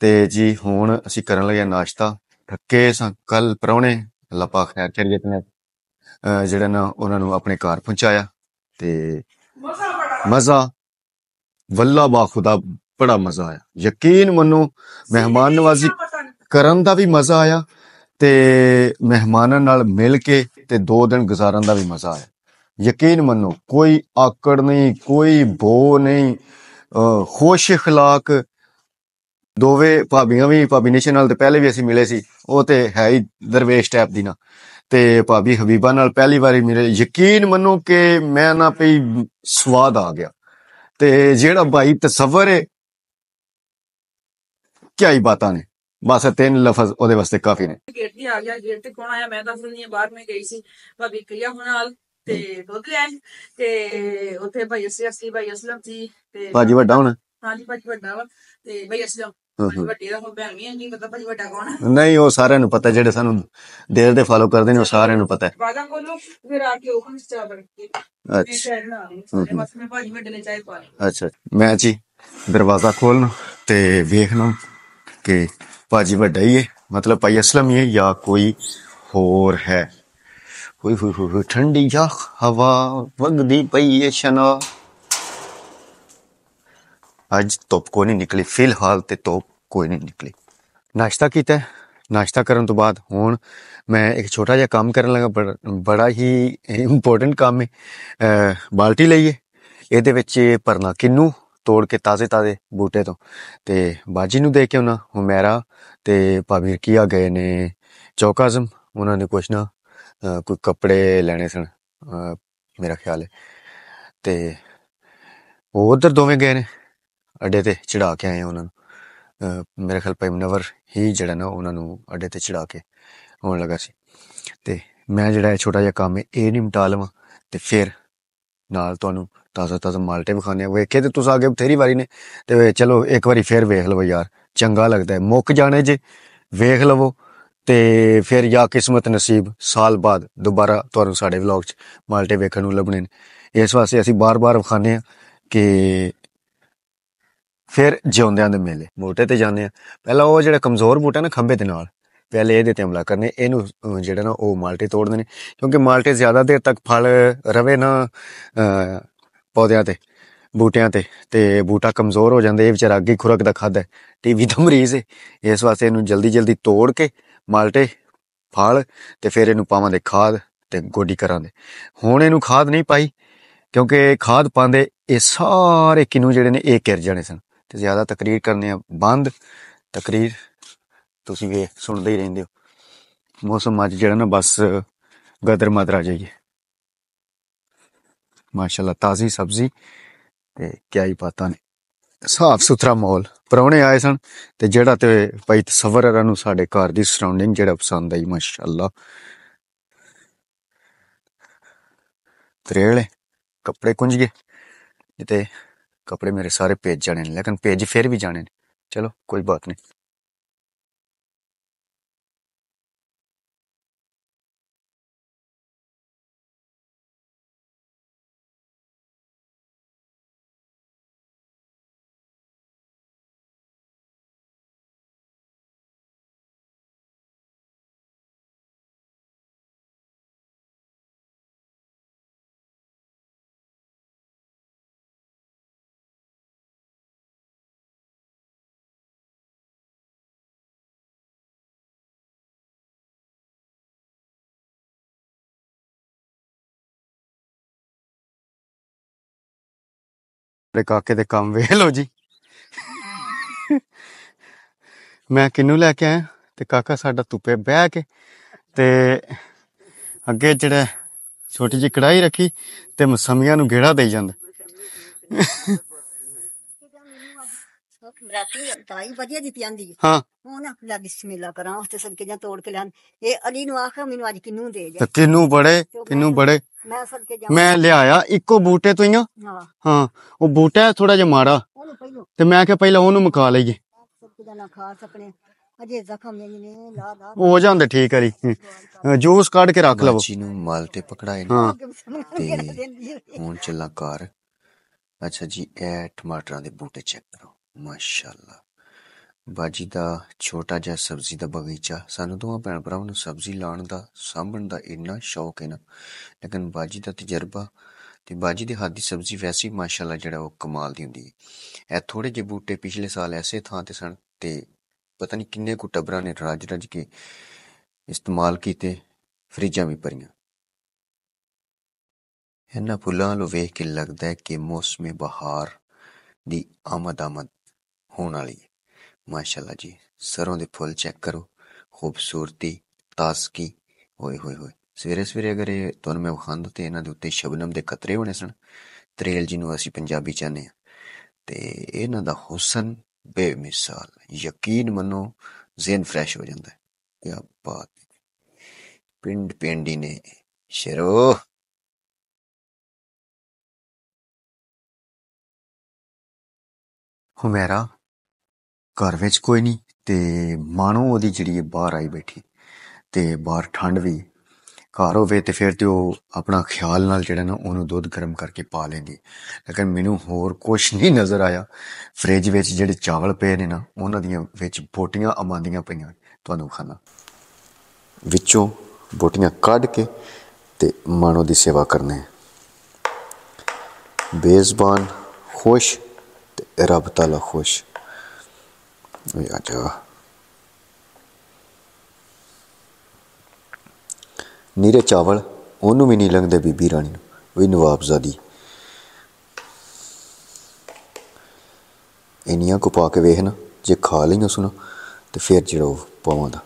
ਤੇ ਜੀ ਹੁਣ ਅਸੀਂ ਕਰਨ ਲੱਗੇ ਨਾਸ਼ਤਾ ਥੱਕੇ ਸਾਂ ਕੱਲ ਪਰੌਣੇ ਅੱਲਾ ਪਾਕ ਖੈਰ ਕਰੀਅਤ ਜਿਤਨੇ ਜਿਹੜਾ ਨਾ ਉਹਨਾਂ ਨੂੰ ਆਪਣੇ ਘਰ ਪਹੁੰਚਾਇਆ ਤੇ ਮਜ਼ਾ ਵੱਲਾ ਬਾ ਖੁਦਾ ਬੜਾ ਮਜ਼ਾ ਆਇਆ ਯਕੀਨ ਮੰਨੋ ਮਹਿਮਾਨ ਨਵਾਜ਼ੀ ਕਰਨ ਦਾ ਵੀ ਮਜ਼ਾ ਆਇਆ ਤੇ ਮਹਿਮਾਨਾਂ ਨਾਲ ਮਿਲ ਕੇ ਤੇ ਦੋ ਦਿਨ ਗੁਜ਼ਾਰਨ ਦਾ ਵੀ ਮਜ਼ਾ ਆਇਆ ਯਕੀਨ ਮੰਨੋ ਕੋਈ ਆਕੜ ਨਹੀਂ ਕੋਈ ਬੋ ਨਹੀਂ ਖੁਸ਼ اخلاق ਦੋਵੇਂ ਭਾਬੀਆਂ ਵੀ ਭਾਬੀ ਨੇਸ਼ਨ ਨਾਲ ਤੇ ਪਹਿਲੇ ਵੀ ਅਸੀਂ ਮਿਲੇ ਸੀ ਉਹ ਤੇ ਹੈ ਹੀ ਦਰਵੇਸ਼ ਟਾਈਪ ਦੀ ਨਾ ਤੇ ਭਾਬੀ ਹਬੀਬਾ ਨਾਲ ਪਹਿਲੀ ਵਾਰੀ ਮਿਲੇ ਯਕੀਨ ਮੰਨੋ ਕਿ ਮੈਂ ਨਾ ਪਈ ਸਵਾਦ ਆ ਗਿਆ ਤੇ ਜਿਹੜਾ ਭਾਈ ਤਸਵਰ ਹੈ ਕੀ ਆਈ ਬਾਤਾਂ ਨੇ ਬਸ ਤਿੰਨ ਲਫ਼ਜ਼ ਉਹਦੇ ਵਾਸਤੇ ਕਾਫੀ ਨੇ ਗੇਟ ਤੇ ਆ ਗਿਆ ਗੇਟ ਤੇ ਕੌਣ ਆਇਆ ਮੈਂ ਦੱਸ ਦਿੰਦੀ ਆ ਬਾਹਰ ਮੈਂ ਗਈ ਸੀ ਭਾਬੀ ਹੁਣ ਹੁਣਾਲ ਤੇ ਦੁੱਧ ਲੈਣ ਤੇ ਉੱਥੇ ਭਾਈ ਅਸੀਂ ਭਾਈ ਅਸਲਮ ਸੀ ਤੇ ਭਾਜੀ ਵੱਡਾ ਹੁਣ ਹਾਂਜੀ ਭਾਜੀ ਵੱਡਾ ਵਾ ਤੇ ਭਾਈ ਅਸਲਮ नहीं सारे पता है अच्छा मतलब जी दरवाजा खोलना ते के भाजी वड्डा मतलब भाई असलम ही है या कोई होर है ठंडी जा हवा वगदी पई है शना ਅੱਜ ਧੁੱਪ ਕੋਈ ਨਹੀਂ ਨਿਕਲੀ ਫਿਲਹਾਲ ਤੇ ਧੁੱਪ ਕੋਈ ਨਹੀਂ ਨਿਕਲੀ ਨਾਸ਼ਤਾ ਕੀਤਾ ਨਾਸ਼ਤਾ ਕਰਨ ਤੋਂ ਬਾਅਦ ਹੁਣ ਮੈਂ ਇੱਕ ਛੋਟਾ ਜਿਹਾ ਕੰਮ ਕਰਨ ਲੱਗਾ ਬੜਾ ਹੀ ਇੰਪੋਰਟੈਂਟ ਕੰਮ ਹੈ ਬਾਲਟੀ ਲਈਏ ਇਹਦੇ ਵਿੱਚ ਭਰਨਾ ਕਿੰਨੂ ਤੋੜ ਕੇ ਤਾਜ਼ੇ ਤਾਜ਼ੇ ਬੂਟੇ ਤੋਂ ਤੇ ਬਾਜੀ ਨੂੰ ਦੇ ਕੇ ਉਹਨਾਂ ਹੁਮੈਰਾ ਤੇ ਕੀ ਆ ਗਏ ਨੇ ਚੌਕਾਜ਼ਮ ਉਹਨਾਂ ਨੇ ਕੁਛ ਨਾ ਕੋਈ ਕੱਪੜੇ ਲੈਣੇ ਸਨ ਮੇਰਾ ਖਿਆਲ ਹੈ ਤੇ ਉਹ ਉਧਰ ਦੋਵੇਂ ਗਏ ਨੇ ਅੱਡੇ ਤੇ ਚੜਾ ਕੇ ਆਏ ਉਹਨਾਂ ਨੂੰ ਮੇਰੇ ਖਿਆਲ ਮਨਵਰ ਹੀ ਜਿਹੜਾ ਨਾ ਉਹਨਾਂ ਨੂੰ ਅੱਡੇ ਤੇ ਚੜਾ ਕੇ ਹੋਣ ਲੱਗਾ ਸੀ ਤੇ ਮੈਂ ਜਿਹੜਾ ਇਹ ਛੋਟਾ ਜਿਹਾ ਕੰਮ ਇਹ ਮਟਾ ਲਵਾਂ ਤੇ ਫਿਰ ਨਾਲ ਤੁਹਾਨੂੰ ਤਾਜ਼ਾ ਤਾਜ਼ਾ ਮਾਲਟੇ ਵਿਖਾਣੇ ਵੇਖੇ ਤੇ ਤੁਸੀਂ ਅੱਗੇ ਬਥੇਰੀ ਵਾਰੀ ਨੇ ਤੇ ਚਲੋ ਇੱਕ ਵਾਰੀ ਫੇਰ ਵੇਖ ਲਵੋ ਯਾਰ ਚੰਗਾ ਲੱਗਦਾ ਮੁੱਕ ਜਾਣੇ ਜੇ ਵੇਖ ਲਵੋ ਤੇ ਫਿਰ ਜਾਂ ਕਿਸਮਤ ਨਸੀਬ ਸਾਲ ਬਾਅਦ ਦੁਬਾਰਾ ਤੁਹਾਨੂੰ ਸਾਡੇ ਵਲੌਗ 'ਚ ਮਾਲਟੇ ਵੇਖਣ ਨੂੰ ਲੱਭਣੇ ਨੇ ਇਸ ਵਾਸਤੇ ਅਸੀਂ ਬਾਰ-ਬਾਰ ਵਿਖਾਣੇ ਆ ਕਿ ਫਿਰ ਜਿਉਂਦਿਆਂ ਦੇ ਮੇਲੇ ਮੋਟੇ ਤੇ ਜਾਂਦੇ ਆ ਪਹਿਲਾਂ ਉਹ ਜਿਹੜਾ ਕਮਜ਼ੋਰ ਬੂਟਾ ਨਾ ਖੰਭੇ ਦੇ ਨਾਲ ਪਹਿਲੇ ਇਹਦੇ ਤੇ ਹਮਲਾ ਕਰਨੇ ਇਹਨੂੰ ਜਿਹੜਾ ਨਾ ਉਹ ਮਾਲਟੇ ਤੋੜਦੇ ਨੇ ਕਿਉਂਕਿ ਮਾਲਟੇ ਜ਼ਿਆਦਾ ਦੇਰ ਤੱਕ ਫਲ ਰਵੇ ਨਾ ਪੌਦਿਆਂ ਤੇ ਬੂਟਿਆਂ ਤੇ ਤੇ ਬੂਟਾ ਕਮਜ਼ੋਰ ਹੋ ਜਾਂਦਾ ਇਹ ਵਿਚਾਰਾ ਅੱਗੇ ਖੁਰਕ ਦਾ ਖਾਦਾ ਟੀਵੀ ਦਾ ਮਰੀਜ਼ ਹੈ ਇਸ ਵਾਸਤੇ ਇਹਨੂੰ ਜਲਦੀ ਜਲਦੀ ਤੋੜ ਕੇ ਮਾਲਟੇ ਫਲ ਤੇ ਫਿਰ ਇਹਨੂੰ ਪਾਵਾਂ ਦੇ ਖਾਦ ਤੇ ਗੋਡੀ ਕਰਾਂਦੇ ਹੁਣ ਇਹਨੂੰ ਖਾਦ ਨਹੀਂ ਪਾਈ ਕਿਉਂਕਿ ਖਾਦ ਪਾਉਂਦੇ ਇਹ ਸਾਰੇ ਕਿਨੂ ਜਿਹੜੇ ਨੇ ਇਹ ਕਿਰ ਜਾਣੇ ਸਨ ਤੇ ਜ਼ਿਆਦਾ ਤਕਰੀਰ ਕਰਨੇ ਆ ਬੰਦ ਤਕਰੀਰ ਤੁਸੀਂ ਵੀ ਸੁਣਦੇ ਹੀ ਰਹਿੰਦੇ ਹੋ ਮੌਸਮ ਅੱਜ ਜਿਹੜਾ ਨਾ ਬਸ ਗਦਰ ਮਦਰ ਆ ਜਾਈਏ ਮਾਸ਼ਾਅੱਲਾ ਤਾਜ਼ੀ ਸਬਜ਼ੀ ਤੇ ਕਿਆ ਹੀ ਪਤਾ ਨੇ ਸਾਫ ਸੁਥਰਾ ਮਾਹੌਲ ਪਰੌਣੇ ਆਏ ਸਨ ਤੇ ਜਿਹੜਾ ਤੇ ਭਾਈ ਤਸਵਰ ਅਰਾਂ ਨੂੰ ਸਾਡੇ ਘਰ ਦੀ ਸਰਾਊਂਡਿੰਗ ਜਿਹੜਾ ਪਸੰਦ ਆਈ ਮਾਸ਼ਾਅੱਲਾ ਤਰੇਲੇ ਕੱਪੜੇ ਕੁੰਝ ਗਏ ਤੇ ਕਪੜੇ ਮੇਰੇ ਸਾਰੇ ਭੇਜ ਜਾਣੇ ਨੇ ਲੇਕਿਨ ਭੇਜ ਫਿਰ ਵੀ ਜਾਣੇ ਨੇ ਚਲੋ ਕੋਈ ਬਾਤ ਨਹੀਂ ਮੇਰੇ ਕਾਕੇ ਦੇ ਕੰਮ ਵੇਖ ਲਓ ਜੀ ਮੈਂ ਕਿੰਨੂ ਲੈ ਕੇ ਆਇਆ ਤੇ ਕਾਕਾ ਸਾਡਾ ਧੁੱਪੇ ਬਹਿ ਕੇ ਤੇ ਅੱਗੇ ਜਿਹੜਾ ਛੋਟੀ ਜਿਹੀ ਕੜਾਈ ਰੱਖੀ ਤੇ ਮਸਮੀਆਂ ਨੂੰ ਗੇੜਾ ਦੇਈ ਜਾਂਦਾ ਬਰਾਤੀ ਤਾਈ ਵਧੀਆ ਦਿੱਤੀ ਆਂਦੀ ਹਾਂ ਉਹਨਾਂ ਅੱਲਾ ਬਿਸਮਿਲ੍ਲਾ ਕਰਾਂ ਉਸ ਤੇ ਸਦਕੇ ਜਾਂ ਤੋੜ ਕੇ ਲੈਣ ਇਹ ਅਲੀ ਨੂੰ ਆਖਾ ਮੈਨੂੰ ਅੱਜ ਕਿੰਨੂ ਦੇ ਜਾ ਤੈਨੂੰ ਬੜੇ ਕਿੰਨੂ ਬੜੇ ਮੈਂ ਸਦਕੇ ਜਾ ਮੈਂ ਲਿਆਇਆ ਇੱਕੋ ਬੂਟੇ ਤੋਂ ਹੀ ਆ ਹਾਂ ਉਹ ਬੂਟਾ ਥੋੜਾ ਜਿਹਾ ਮਾੜਾ ਤੇ ਮੈਂ ਕਿਹਾ ਪਹਿਲਾਂ ਉਹਨੂੰ ਮਕਾ ਲਈਏ ਹੋ ਜਾਂਦੇ ਠੀਕ ਹੈ ਜੀ ਜੂਸ ਕੱਢ ਕੇ ਰੱਖ ਲਵੋ ਜੀ ਨੂੰ ਮਾਲ ਤੇ ਪਕੜਾਏ ਨੇ ਤੇ ਹੁਣ ਚੱਲਾਂ ਘਰ ਅੱਛਾ ਜੀ ਇਹ ਟਮਾਟਰਾਂ ਦੇ ਬੂਟੇ ਚੈੱਕ ਕਰੋ ਮਾਸ਼ਾਅੱਲਾ ਬਾਜੀ ਦਾ ਛੋਟਾ ਜਿਹਾ ਸਬਜ਼ੀ ਦਾ ਬਗੀਚਾ ਸਾਨੂੰ ਦੋਵਾਂ ਭੈਣ ਭਰਾਵਾਂ ਨੂੰ ਸਬਜ਼ੀ ਲਾਉਣ ਦਾ ਸਾਂਭਣ ਦਾ ਇੰਨਾ ਸ਼ੌਕ ਹੈ ਨਾ ਲੇਕਿਨ ਬਾਜੀ ਦਾ ਤਜਰਬਾ ਤੇ ਬਾਜੀ ਦੇ ਹੱਥ ਦੀ ਸਬਜ਼ੀ ਵੈਸੀ ਮਾਸ਼ਾਅੱਲਾ ਜਿਹੜਾ ਉਹ ਕਮਾਲ ਦੀ ਹੁੰਦੀ ਹੈ ਇਹ ਥੋੜੇ ਜਿਹੇ ਬੂਟੇ ਪਿਛਲੇ ਸਾਲ ਐਸੇ ਥਾਂ ਤੇ ਸਨ ਤੇ ਪਤਾ ਨਹੀਂ ਕਿੰਨੇ ਕੁ ਟੱਬਰਾਂ ਨੇ ਰਾਜ ਰਜ ਕੇ ਇਸਤੇਮਾਲ ਕੀਤੇ ਫਰਿਜਾਂ ਵੀ ਭਰੀਆਂ ਇਹਨਾਂ ਫੁੱਲਾਂ ਨੂੰ ਵੇਖ ਕੇ ਲੱਗਦਾ ਹੈ ਕਿ ਮੌਸਮੇ ਬਹਾਰ ਦੀ ਆਮਦ ਆਮਦ ਹੋਣ ਵਾਲੀ ਹੈ ਮਾਸ਼ਾਅੱਲਾ ਜੀ ਸਰੋਂ ਦੇ ਫੁੱਲ ਚੈੱਕ ਕਰੋ ਖੂਬਸੂਰਤੀ ਤਾਜ਼ਗੀ ਓਏ ਹੋਏ ਹੋਏ ਸਵੇਰੇ ਸਵੇਰੇ ਅਗਰ ਇਹ ਤੁਹਾਨੂੰ ਮੈਂ ਵਖੰਦ ਤੇ ਇਹਨਾਂ ਦੇ ਉੱਤੇ ਸ਼ਬਨਮ ਦੇ ਕਤਰੇ ਹੋਣੇ ਸਨ ਤਰੇਲ ਜੀ ਨੂੰ ਅਸੀਂ ਪੰਜਾਬੀ ਚਾਹਨੇ ਆ ਤੇ ਇਹਨਾਂ ਦਾ ਹੁਸਨ ਬੇਮਿਸਾਲ ਯਕੀਨ ਮੰਨੋ ਜ਼ੇਨ ਫਰੈਸ਼ ਹੋ ਜਾਂਦਾ ਹੈ ਕੀ ਬਾਤ ਪਿੰਡ ਪਿੰਡੀ ਨੇ ਸ਼ੇਰੋ ਹੁਮੇਰਾ ਘਰ ਵਿੱਚ ਕੋਈ ਨਹੀਂ ਤੇ ਮਾਨੋ ਉਹਦੀ ਜਿਹੜੀ ਬਾਹਰ ਆਈ ਬੈਠੀ ਤੇ ਬਾਹਰ ਠੰਡ ਵੀ ਘਰ ਹੋਵੇ ਤੇ ਫਿਰ ਤੇ ਉਹ ਆਪਣਾ ਖਿਆਲ ਨਾਲ ਜਿਹੜਾ ਨਾ ਉਹਨੂੰ ਦੁੱਧ ਗਰਮ ਕਰਕੇ ਪਾ ਲੈਂਦੀ ਲੇਕਿਨ ਮੈਨੂੰ ਹੋਰ ਕੁਝ ਨਹੀਂ ਨਜ਼ਰ ਆਇਆ ਫ੍ਰਿਜ ਵਿੱਚ ਜਿਹੜੇ ਚਾਵਲ ਪਏ ਨੇ ਨਾ ਉਹਨਾਂ ਦੀਆਂ ਵਿੱਚ ਬੋਟੀਆਂ ਆਮਾਂਦੀਆਂ ਪਈਆਂ ਤੁਹਾਨੂੰ ਖਾਣਾ ਵਿੱਚੋਂ ਬੋਟੀਆਂ ਕੱਢ ਕੇ ਤੇ ਮਾਨੋ ਦੀ ਸੇਵਾ ਕਰਨੇ ਬੇਜ਼ਬਾਨ ਖੁਸ਼ ਤੇ ਰੱਬ ਤਾਲਾ ਖੁਸ਼ 여기가 저 ਨੀਰੇ ਚਾਵਲ ਉਹਨੂੰ ਵੀ ਨਹੀਂ ਲੰਗਦੇ ਬੀਬੀ ਰਾਣੀ ਨੂੰ ਵੀ ਨਵਾਬਜ਼ਾਦੀ ਇਨੀਆਂ ਕੋ ਪਾ ਕੇ ਵੇਖਣਾ ਜੇ ਖਾ ਲਈ ਉਸ ਨੂੰ ਤੇ ਫਿਰ ਜਿਹੜਾ ਉਹ ਪਾਵਾਂਦਾ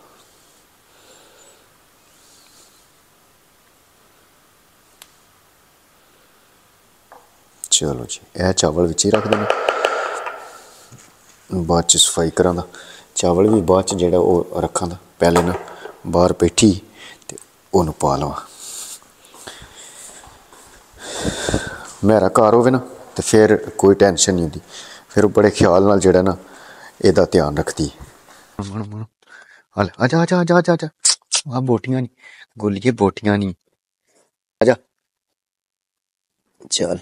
ਚਲੋ ਜੀ ਇਹ ਚਾਵਲ ਵਿੱਚ ਹੀ ਰੱਖ ਦਿੰਦੇ ਬਾਅਦ ਚ ਸਫਾਈ ਕਰਾਂਦਾ ਚਾਵਲ ਵੀ ਬਾਅਦ ਚ ਜਿਹੜਾ ਉਹ ਰੱਖਾਂਦਾ ਪਹਿਲੇ ਨਾ ਬਾਹਰ ਪੇਠੀ ਤੇ ਉਹਨੂੰ ਪਾ ਲਵਾਂ ਮੇਰਾ ਘਰ ਹੋਵੇ ਨਾ ਤੇ ਫਿਰ ਕੋਈ ਟੈਨਸ਼ਨ ਨਹੀਂ ਹੁੰਦੀ ਫਿਰ ਉਹ ਬੜੇ ਖਿਆਲ ਨਾਲ ਜਿਹੜਾ ਨਾ ਇਹਦਾ ਧਿਆਨ ਰੱਖਦੀ ਮਣ ਮਣ ਹਲ ਆ ਜਾ ਆ ਜਾ ਆ ਜਾ ਬੋਟੀਆਂ ਨਹੀਂ ਗੋਲੀਏ ਬੋਟੀਆਂ ਨਹੀਂ ਆ ਜਾ ਚਲ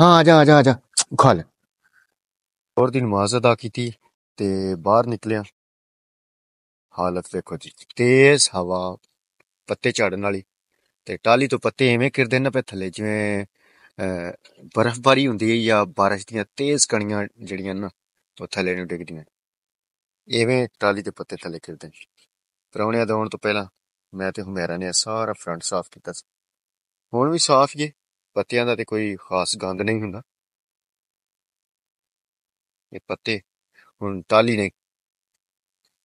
ਹਾਂ ਆ ਜਾ ਆ ਜਾ ਖਾ ਲੈ ਜ਼ੋਹਰ ਦੀ ਨਮਾਜ਼ ਅਦਾ ਕੀਤੀ ਤੇ ਬਾਹਰ ਨਿਕਲਿਆ ਹਾਲਤ ਵੇਖੋ ਜੀ ਤੇਜ਼ ਹਵਾ ਪੱਤੇ ਝੜਨ ਵਾਲੀ ਤੇ ਟਾਲੀ ਤੋਂ ਪੱਤੇ ਐਵੇਂ ਕਿਰਦੇ ਨੇ ਪੇ ਥੱਲੇ ਜਿਵੇਂ ਬਰਫ਼ਬਾਰੀ ਹੁੰਦੀ ਹੈ ਜਾਂ بارش ਦੀਆਂ ਤੇਜ਼ ਕਣੀਆਂ ਜਿਹੜੀਆਂ ਨਾ ਉਹ ਥੱਲੇ ਨੂੰ ਡਿੱਗਦੀਆਂ ਐਵੇਂ ਟਾਲੀ ਦੇ ਪੱਤੇ ਥੱਲੇ ਕਿਰਦੇ ਪਰੌਣਿਆਂ ਦੌਣ ਤੋਂ ਪਹਿਲਾਂ ਮੈਂ ਤੇ ਹੁਮੈਰਾ ਨੇ ਸਾਰਾ ਫਰੰਟ ਸਾਫ਼ ਕੀਤਾ ਹੁਣ ਵੀ ਸਾਫ਼ ਜੇ ਪੱਤਿਆਂ ਦਾ ਤੇ ਕੋਈ ਖਾਸ ਗੰਦ ਨਹੀਂ ਹੁੰਦਾ ਇਹ ਪੱਤੇ ਹੁਣ ਟਾਲੀ ਨੇ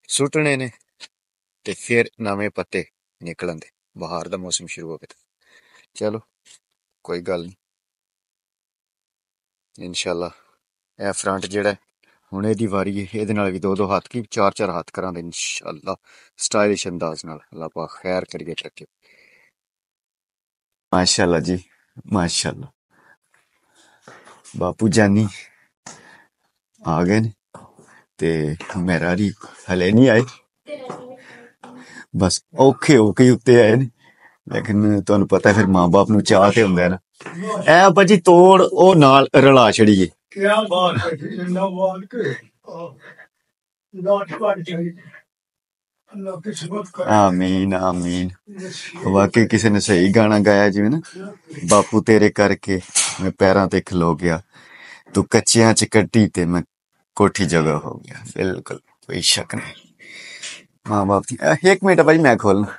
ਸੁੱਟਣੇ ਨੇ ਤੇ ਫਿਰ ਨਵੇਂ ਪੱਤੇ ਨਿਕਲਣ ਦੇ ਬਹਾਰ ਦਾ ਮੌਸਮ ਸ਼ੁਰੂ ਹੋ ਗਿਆ ਚਲੋ ਕੋਈ ਗੱਲ ਨਹੀਂ ਇਨਸ਼ਾਅੱਲਾ ਇਹ ਫਰੰਟ ਜਿਹੜਾ ਹੁਣ ਇਹਦੀ ਵਾਰੀ ਹੈ ਇਹਦੇ ਨਾਲ ਵੀ ਦੋ ਦੋ ਹੱਥ ਕੀ ਚਾਰ ਚਾਰ ਹੱਥ ਦੇ ਇਨਸ਼ਾਅੱਲਾ ਸਟਾਈਲਿਸ਼ ਅੰਦਾਜ਼ ਨਾਲ ਅੱਲਾਹ ਪਾਕ ਖੈਰ ਕਰੀਏ ਚੱਕੇ ਮਾਸ਼ਾਅੱਲਾ ਜੀ ਮਾਸ਼ਾਅੱਲਾ ਬਾਪੂ ਜਾਨੀ ਆ ਗਏ ਨੇ ਤੇ ਰੀ ਹਲੇ ਨਹੀਂ ਆਏ ਬਸ ਓਕੇ ਹੋ ਕੇ ਉੱਤੇ ਆਏ ਨੇ ਲੇਕਿਨ ਤੁਹਾਨੂੰ ਪਤਾ ਫਿਰ ਮਾਪੇ ਨੂੰ ਚਾਹ ਤੇ ਹੁੰਦਾ ਨਾ ਐ ਆਪਾਂ ਜੀ ਤੋੜ ਉਹ ਨਾਲ ਰਲਾ ਛੜੀਏ ਕੀ ਬਾਤ ਹੈ ਜਿੰਨਾ ਬਾਤ ਕੇ ਆਮੀਨ ਆਮੀਨ ਵਾਕਈ ਕਿਸੇ ਨੇ ਸਹੀ ਗਾਣਾ ਗਾਇਆ ਜਿਵੇਂ ਨਾ ਬਾਪੂ ਤੇਰੇ ਕਰਕੇ ਮੈਂ ਪੈਰਾਂ ਤੇ ਖਲੋ ਗਿਆ ਤੂੰ ਕੱਚਿਆਂ ਚ ਕੱਟੀ ਤੇ ਮੈਂ कोठी जगह हो गया बिल्कुल कोई शक नहीं माँ बाप की एक मिनट भाई मैं खोलना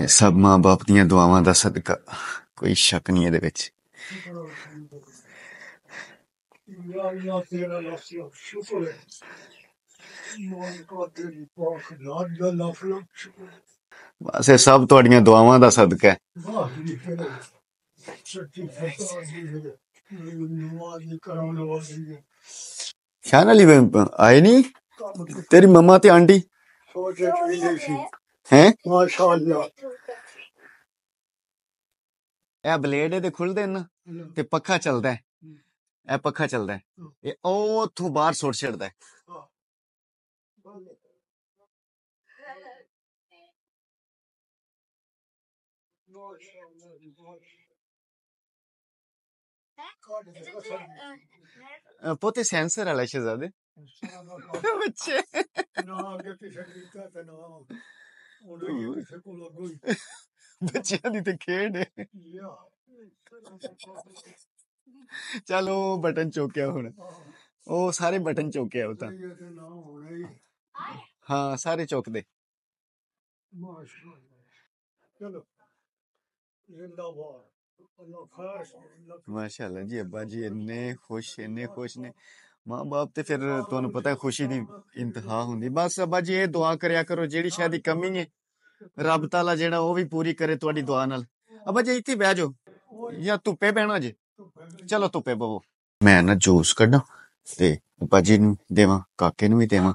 ਇਹ ਸਭ ਮਾਂ-ਬਾਪ ਦੀਆਂ ਦੁਆਵਾਂ ਦਾ ਸਦਕਾ ਕੋਈ ਸ਼ੱਕ ਨਹੀਂ ਇਹਦੇ ਵਿੱਚ ਸ਼ੁਕਰ ਹੈ ਮੋਨ ਕੋ ਤੇਰੀ ਪਾਕ ਨਾਮ ਦਾ ਲਫ਼ਜ਼ ਸ਼ੁਕਰ ਬਸ ਸਭ ਤੁਹਾਡੀਆਂ ਦੁਆਵਾਂ ਦਾ ਸਦਕਾ ਹੈ ਖਿਆਨ ਅਲੀ ਆਈ ਨਹੀਂ ਤੇਰੀ ਮਮਾ ਤੇ ਆਂਟੀ ਹੈ ਮਾਸ਼ਾਅੱਲਾ ਇਹ ਬਲੇਡ ਇਹਦੇ ਖੁੱਲਦੇ ਨਾ ਤੇ ਪੱਖਾ ਚੱਲਦਾ ਹੈ ਇਹ ਪੱਖਾ ਚੱਲਦਾ ਹੈ ਇਹ ਉੱਥੋਂ ਬਾਹਰ ਸੁੱਟ ਛੱਡਦਾ ਹੈ पोते सेंसर आला शहजादे बच्चे बच्चे दी तो खेड चलो बटन चौकिया हुन ओ सारे बटन चौके चौकिया होता हाँ सारे चौक दे चलो ਜ਼ਿੰਦਾਬਾਦ ਅੱਲਾ ਖਾਸ ਮਾਸ਼ਾਅੱਲਾ ਜੀ ਅੱਬਾ ਜੀ ਇੰਨੇ ਖੁਸ਼ ਇੰਨੇ ਖੁਸ਼ ਨੇ ਮਾਂ-ਬਾਪ ਤੇ ਫਿਰ ਤੁਹਾਨੂੰ ਪਤਾ ਖੁਸ਼ੀ ਦੀ ਇੰਤਹਾ ਹੁੰਦੀ ਬਸ ਅੱਬਾ ਜੀ ਇਹ ਦੁਆ ਕਰਿਆ ਕਰੋ ਜਿਹੜੀ ਸ਼ਾਇਦ ਦੀ ਕਮੀ ਹੈ ਰੱਬ ਤਾਲਾ ਜਿਹੜਾ ਉਹ ਵੀ ਪੂਰੀ ਕਰੇ ਤੁਹਾਡੀ ਦੁਆ ਨਾਲ ਅੱਬਾ ਜੀ ਇੱਥੇ ਬਹਿ ਜਾਓ ਜਾਂ ਧੁੱਪੇ ਬਹਿਣਾ ਜੀ ਚਲੋ ਧੁੱਪੇ ਬਵੋ ਮੈਂ ਨਾ ਜੂਸ ਕੱਢਾਂ ਤੇ ਅੱਬਾ ਜੀ ਨੂੰ ਦੇਵਾਂ ਕਾਕੇ ਨੂੰ ਵੀ ਦੇਵਾਂ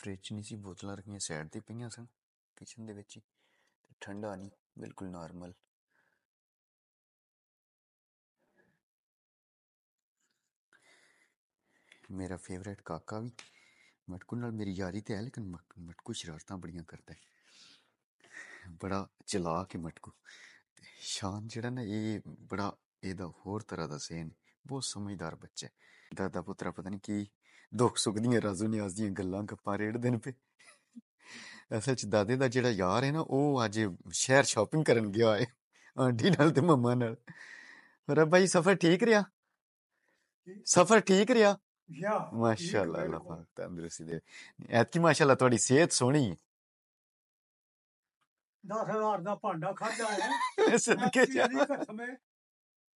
ਫ੍ਰਿਜ ਨਹੀਂ ਸੀ ਬੋਤਲਾਂ ਰੱਖੀਆਂ ਸਾਈਡ ਤੇ ਪਈਆਂ ਸਨ ਕਿਚਨ ਦੇ ਵਿੱਚ ਹੀ ਠੰਡਾ ਨਹੀਂ ਬਿਲਕੁਲ ਨਾਰਮਲ ਮੇਰਾ ਫੇਵਰੇਟ ਕਾਕਾ ਵੀ ਮਟਕੂ ਨਾਲ ਮੇਰੀ ਯਾਰੀ ਤੇ ਹੈ ਲੇਕਿਨ ਮਟਕੂ ਸ਼ਰਾਰਤਾਂ ਬੜੀਆਂ ਕਰਦਾ ਹੈ ਬੜਾ ਚਲਾਕ ਕੇ ਮਟਕੂ ਤੇ ਸ਼ਾਨ ਜਿਹੜਾ ਨਾ ਇਹ ਬੜਾ ਇਹਦਾ ਹੋਰ ਤਰ੍ਹਾਂ ਦਾ ਸੇਨ ਬਹੁਤ ਸਮਝਦਾਰ ਬੱਚਾ ਦਾਦਾ ਪੁੱਤਰਾ ਪਤਾ ਨਹੀਂ ਕੀ ਦੁੱਖ ਸੁੱਖ ਦੀਆਂ ਰਾਜ਼ੂ ਨਿਆਜ਼ ਦੀਆਂ ਗੱਲਾਂ ਗੱਪਾਂ ਰੇੜਦੇ ਨੇ ਪੇ ਅਸਲ ਚ ਦਾਦੇ ਦਾ ਜਿਹੜਾ ਯਾਰ ਹੈ ਨਾ ਉਹ ਅੱਜ ਸ਼ਹਿਰ ਸ਼ਾਪਿੰਗ ਕਰਨ ਗਿਆ ਹੈ ਆਂਟੀ ਨਾਲ ਤੇ ਮੰਮਾ ਨਾਲ ਪਰ ਭਾਈ ਸਫ਼ਰ ਠੀਕ ਰਿਹਾ ਸਫ਼ਰ ਠੀਕ ਰਿਹਾ ਯਾ ਮਾਸ਼ਾਅੱਲਾ ਅੱਲਾਹ ਪਾਕ ਤੰਦਰੁਸਤੀ ਦੇ ਕੀ ਮਾਸ਼ਾਅੱਲਾ ਤੁਹਾਡੀ ਸਿਹਤ ਸੋਹਣੀ ਹੈ 10000 ਦਾ ਭਾਂਡਾ ਖਾਦਾ ਹੈ ਸਦਕੇ ਜਾ